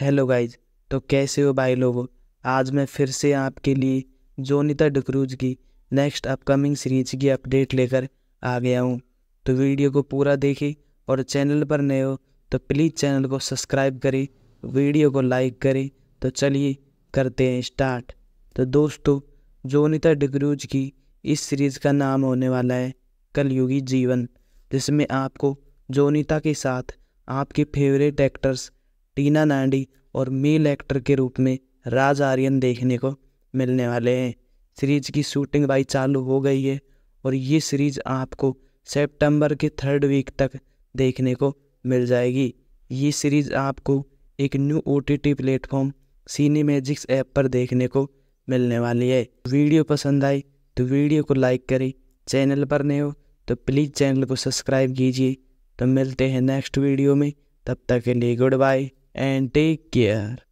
Hello guys तो कैसे हो भाई लोगो आज मैं फिर से आपके लिए जोनिता डक्रूज की नेक्स्ट अपकमिंग सीरीज की अपडेट लेकर आ गया हूँ तो वीडियो को पूरा देखें और चैनल पर नए हो तो प्लीज़ चैनल को सब्सक्राइब करें वीडियो को लाइक करें तो चलिए करते हैं स्टार्ट तो दोस्तों जोनिता डकरूज की इस सीरीज़ का नाम होने वाला है कलयुगी जीवन जिसमें आपको जोनिता के साथ आपके फेवरेट एक्टर्स टीना नांडी और मेल एक्टर के रूप में राज आर्यन देखने को मिलने वाले हैं सीरीज की शूटिंग भाई चालू हो गई है और ये सीरीज आपको सेप्टेम्बर के थर्ड वीक तक देखने को मिल जाएगी ये सीरीज आपको एक new O T T platform Cine Magics app पर देखने को मिलने वाली है वीडियो पसंद आई तो वीडियो को लाइक करें चैनल पर नए हो तो प्लीज़ चैनल को सब्सक्राइब कीजिए तो मिलते हैं नेक्स्ट वीडियो में तब तक के लिए goodbye and take care.